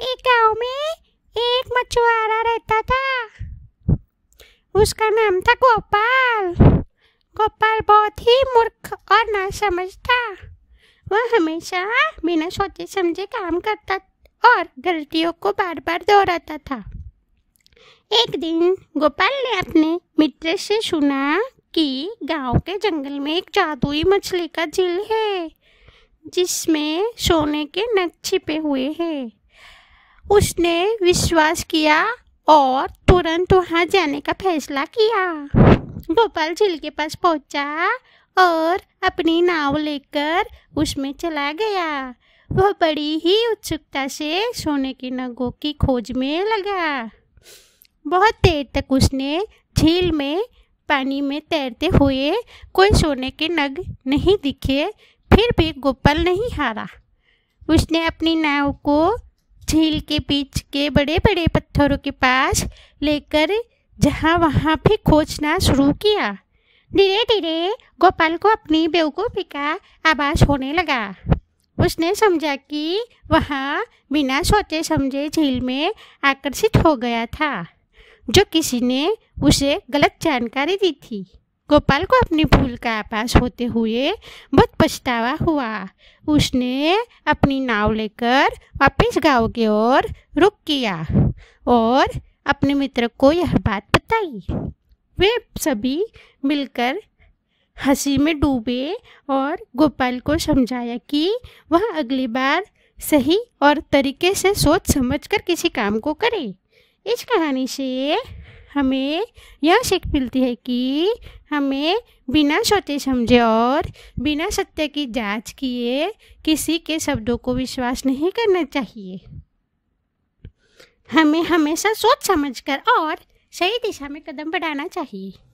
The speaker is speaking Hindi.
एक गांव में एक मछुआरा रहता था उसका नाम था गोपाल गोपाल बहुत ही मूर्ख और ना समझता था वह हमेशा बिना सोचे समझे काम करता और गलतियों को बार बार दोहराता था एक दिन गोपाल ने अपने मित्र से सुना कि गांव के जंगल में एक जादुई मछली का झील है जिसमें सोने के नग छिपे हुए हैं उसने विश्वास किया और तुरंत वहाँ जाने का फैसला किया गोपाल झील के पास पहुँचा और अपनी नाव लेकर उसमें चला गया वह बड़ी ही उत्सुकता से सोने के नगों की खोज में लगा बहुत देर तक उसने झील में पानी में तैरते हुए कोई सोने के नग नहीं दिखे फिर भी गोपाल नहीं हारा उसने अपनी नाव को झील के बीच के बड़े बड़े पत्थरों के पास लेकर जहाँ वहाँ भी खोजना शुरू किया धीरे धीरे गोपाल को अपनी बेवकूफ़ी का आवाज़ होने लगा उसने समझा कि वहाँ बिना सोचे समझे झील में आकर्षित हो गया था जो किसी ने उसे गलत जानकारी दी थी गोपाल को अपनी भूल का आभास होते हुए बहुत पछतावा हुआ उसने अपनी नाव लेकर वापस गांव की ओर रुक किया और अपने मित्र को यह बात बताई वे सभी मिलकर हंसी में डूबे और गोपाल को समझाया कि वह अगली बार सही और तरीके से सोच समझ कर किसी काम को करे इस कहानी से हमें यह सीख मिलती है कि हमें बिना सोचे समझे और बिना सत्य की जांच किए किसी के शब्दों को विश्वास नहीं करना चाहिए हमें हमेशा सोच समझकर और सही दिशा में कदम बढ़ाना चाहिए